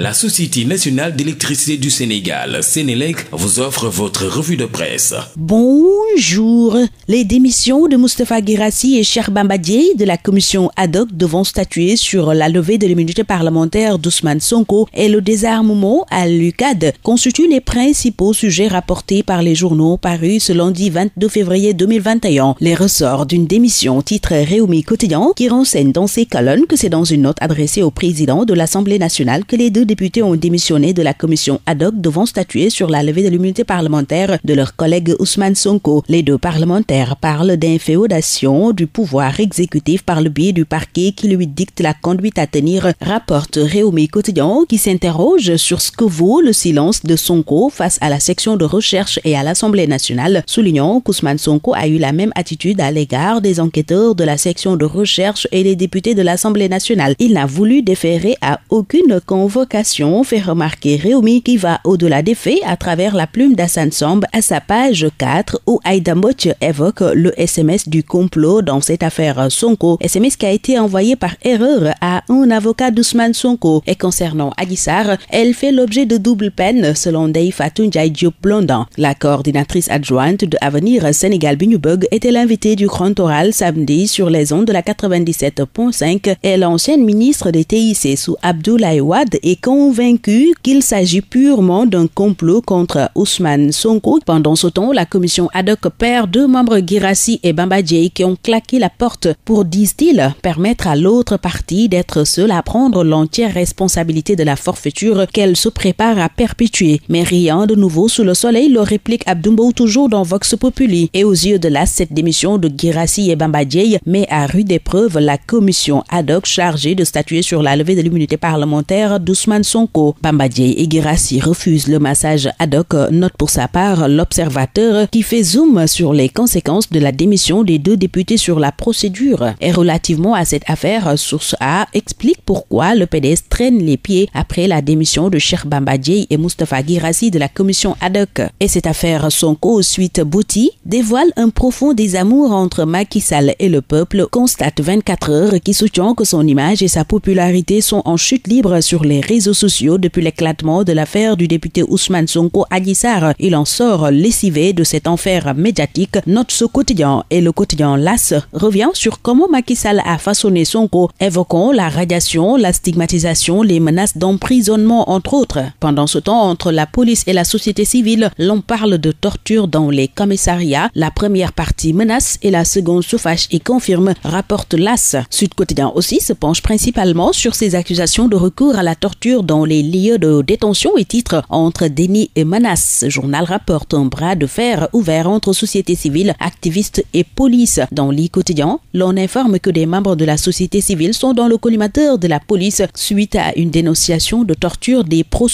La Société nationale d'électricité du Sénégal, Sénélec, vous offre votre revue de presse. Bonjour. Les démissions de Mustapha Girassi et Cher Bambadier de la commission ad hoc devant statuer sur la levée de l'immunité parlementaire d'Ousmane Sonko et le désarmement à l'UCAD constituent les principaux sujets rapportés par les journaux parus ce lundi 22 février 2021. Les ressorts d'une démission titre Réumi Quotidien qui renseigne dans ses colonnes que c'est dans une note adressée au président de l'Assemblée nationale que les deux députés ont démissionné de la commission ad hoc devant statuer sur la levée de l'immunité parlementaire de leur collègue Ousmane Sonko. Les deux parlementaires parlent d'inféodation du pouvoir exécutif par le biais du parquet qui lui dicte la conduite à tenir, rapporte Réumi Quotidien qui s'interroge sur ce que vaut le silence de Sonko face à la section de recherche et à l'Assemblée nationale, soulignant qu'Ousmane Sonko a eu la même attitude à l'égard des enquêteurs de la section de recherche et des députés de l'Assemblée nationale. Il n'a voulu déférer à aucune convocation fait remarquer Réumi qui va au-delà des faits à travers la plume d'Assane Somb à sa page 4 où Aïda Motch évoque le SMS du complot dans cette affaire Sonko, SMS qui a été envoyé par erreur à un avocat d'Ousmane Sonko. Et concernant Agissar, elle fait l'objet de double peine selon Dei Fatunjai Diop Blondin. La coordinatrice adjointe de Avenir Sénégal Binubug était l'invitée du grand oral samedi sur les ondes de la 97.5 et l'ancienne ministre des TIC sous Abdoulaye Wade et convaincu qu'il s'agit purement d'un complot contre Ousmane Sonko. Pendant ce temps, la commission ad hoc perd deux membres Girassi et Bambadjei qui ont claqué la porte pour, disent-ils, permettre à l'autre partie d'être seule à prendre l'entière responsabilité de la forfaiture qu'elle se prépare à perpétuer. Mais rien de nouveau sous le soleil, le réplique Abdoumbo toujours dans Vox Populi. Et aux yeux de la cette démission de Girassi et Bambadjei met à rude épreuve la commission ad hoc chargée de statuer sur la levée de l'immunité parlementaire d'Ousmane Sonko. Bambadje et Girassi refusent le massage ad hoc, note pour sa part l'observateur qui fait zoom sur les conséquences de la démission des deux députés sur la procédure. Et relativement à cette affaire, Source A explique pourquoi le PDS traîne les pieds après la démission de Cher Bambadje et Mustafa Girassi de la commission ad hoc. Et cette affaire Sonko, suite Bouti, dévoile un profond désamour entre Macky Sall et le peuple, constate 24 heures qui soutient que son image et sa popularité sont en chute libre sur les réseaux réseaux sociaux depuis l'éclatement de l'affaire du député Ousmane Sonko Aguissar. Il en sort lessivé de cet enfer médiatique, note ce quotidien et le quotidien LAS revient sur comment Macky Sall a façonné Sonko, évoquant la radiation, la stigmatisation, les menaces d'emprisonnement entre autres. Pendant ce temps, entre la police et la société civile, l'on parle de torture dans les commissariats. La première partie menace et la seconde souffage et confirme, rapporte LAS. Sud Quotidien aussi se penche principalement sur ces accusations de recours à la torture dans les lieux de détention et titres entre déni et menaces. Journal rapporte un bras de fer ouvert entre société civile, activistes et police. Dans l'e quotidien, l'on informe que des membres de la société civile sont dans le collimateur de la police suite à une dénonciation de torture des pro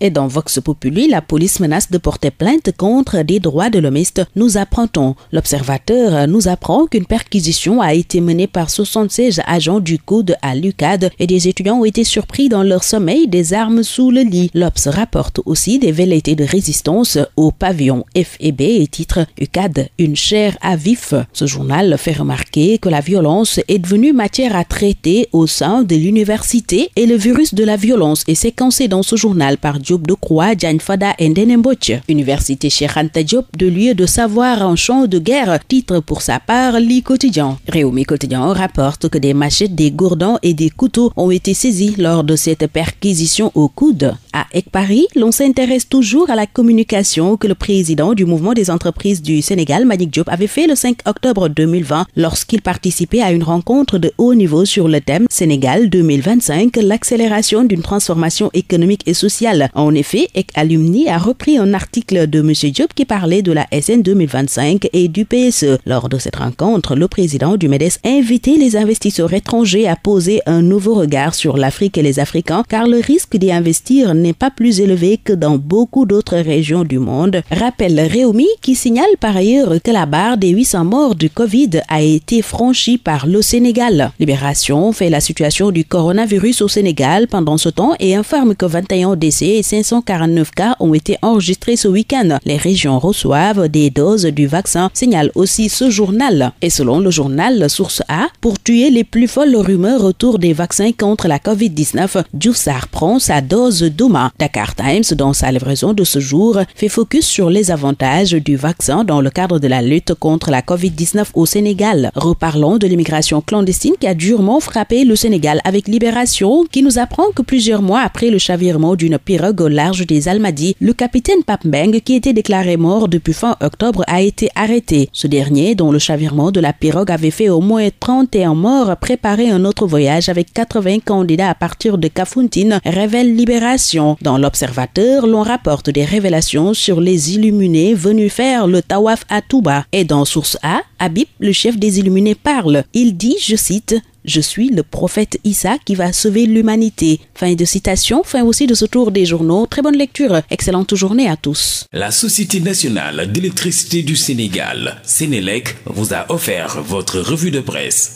Et dans Vox Populi, la police menace de porter plainte contre des droits de l'homiste, nous apprendons. L'observateur nous apprend qu'une perquisition a été menée par 76 agents du code à l'UCAD et des étudiants ont été surpris dans leur somme des armes sous le lit. L'Obs rapporte aussi des velléités de résistance au pavillon FEB et titre UCAD, une chair à vif. Ce journal fait remarquer que la violence est devenue matière à traiter au sein de l'université et le virus de la violence est séquencé dans ce journal par Diop de Croix, Fada et Ndenemboche. Université Cheranta Diop de lieu de savoir en champ de guerre, titre pour sa part Li Quotidien. Réumi Quotidien rapporte que des machettes, des gourdons et des couteaux ont été saisis lors de cette acquisition au coude. À Paris, l'on s'intéresse toujours à la communication que le président du mouvement des entreprises du Sénégal, Manik Diop, avait fait le 5 octobre 2020 lorsqu'il participait à une rencontre de haut niveau sur le thème Sénégal 2025, l'accélération d'une transformation économique et sociale. En effet, Ek Alumni a repris un article de M. Diop qui parlait de la SN 2025 et du PSE. Lors de cette rencontre, le président du MEDES invitait les investisseurs étrangers à poser un nouveau regard sur l'Afrique et les Africains car le risque d'y investir n'est pas plus élevé que dans beaucoup d'autres régions du monde, rappelle Réumi qui signale par ailleurs que la barre des 800 morts du Covid a été franchie par le Sénégal. Libération fait la situation du coronavirus au Sénégal pendant ce temps et informe que 21 décès et 549 cas ont été enregistrés ce week-end. Les régions reçoivent des doses du vaccin, signale aussi ce journal. Et selon le journal Source A, pour tuer les plus folles rumeurs autour des vaccins contre la COVID-19, prend sa dose d'Ouma. Dakar Times, dans sa livraison de ce jour, fait focus sur les avantages du vaccin dans le cadre de la lutte contre la COVID-19 au Sénégal. Reparlons de l'immigration clandestine qui a durement frappé le Sénégal avec Libération, qui nous apprend que plusieurs mois après le chavirement d'une pirogue au large des Almadies, le capitaine Papmeng, qui était déclaré mort depuis fin octobre, a été arrêté. Ce dernier, dont le chavirement de la pirogue avait fait au moins 31 morts, préparait un autre voyage avec 80 candidats à partir de Kafunti révèle Libération. Dans l'Observateur, l'on rapporte des révélations sur les illuminés venus faire le Tawaf à Touba. Et dans Source A, Habib, le chef des illuminés, parle. Il dit, je cite, je suis le prophète Issa qui va sauver l'humanité. Fin de citation, fin aussi de ce tour des journaux. Très bonne lecture. Excellente journée à tous. La Société nationale d'électricité du Sénégal, Sénélec, vous a offert votre revue de presse.